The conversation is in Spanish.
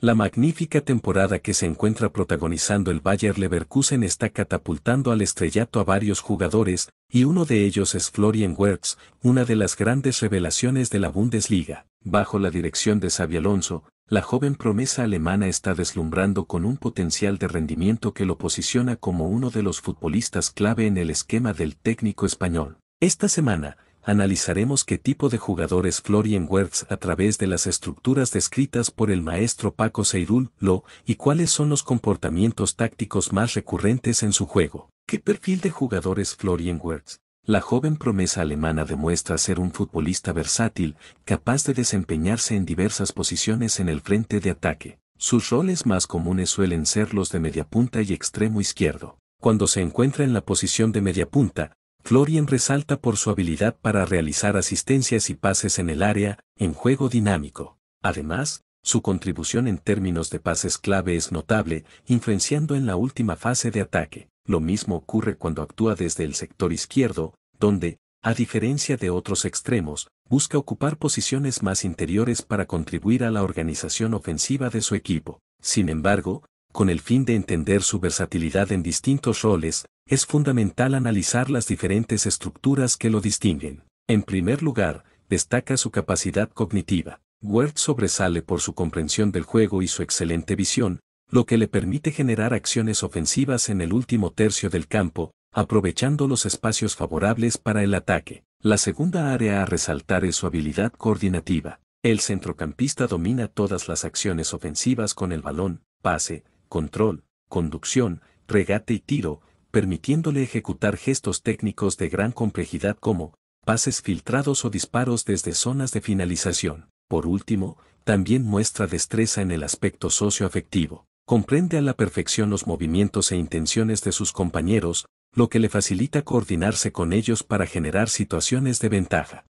La magnífica temporada que se encuentra protagonizando el Bayer Leverkusen está catapultando al estrellato a varios jugadores, y uno de ellos es Florian Wertz, una de las grandes revelaciones de la Bundesliga. Bajo la dirección de Xavi Alonso, la joven promesa alemana está deslumbrando con un potencial de rendimiento que lo posiciona como uno de los futbolistas clave en el esquema del técnico español. Esta semana, analizaremos qué tipo de jugadores Florian Wertz a través de las estructuras descritas por el maestro Paco Seirul, lo, y cuáles son los comportamientos tácticos más recurrentes en su juego. ¿Qué perfil de jugador es Florian Wertz? La joven promesa alemana demuestra ser un futbolista versátil, capaz de desempeñarse en diversas posiciones en el frente de ataque. Sus roles más comunes suelen ser los de mediapunta y extremo izquierdo. Cuando se encuentra en la posición de mediapunta, Florian resalta por su habilidad para realizar asistencias y pases en el área, en juego dinámico. Además, su contribución en términos de pases clave es notable, influenciando en la última fase de ataque. Lo mismo ocurre cuando actúa desde el sector izquierdo, donde, a diferencia de otros extremos, busca ocupar posiciones más interiores para contribuir a la organización ofensiva de su equipo. Sin embargo, con el fin de entender su versatilidad en distintos roles, es fundamental analizar las diferentes estructuras que lo distinguen. En primer lugar, destaca su capacidad cognitiva. Word sobresale por su comprensión del juego y su excelente visión, lo que le permite generar acciones ofensivas en el último tercio del campo, aprovechando los espacios favorables para el ataque. La segunda área a resaltar es su habilidad coordinativa. El centrocampista domina todas las acciones ofensivas con el balón, pase, control, conducción, regate y tiro, permitiéndole ejecutar gestos técnicos de gran complejidad como pases filtrados o disparos desde zonas de finalización. Por último, también muestra destreza en el aspecto socioafectivo. Comprende a la perfección los movimientos e intenciones de sus compañeros, lo que le facilita coordinarse con ellos para generar situaciones de ventaja.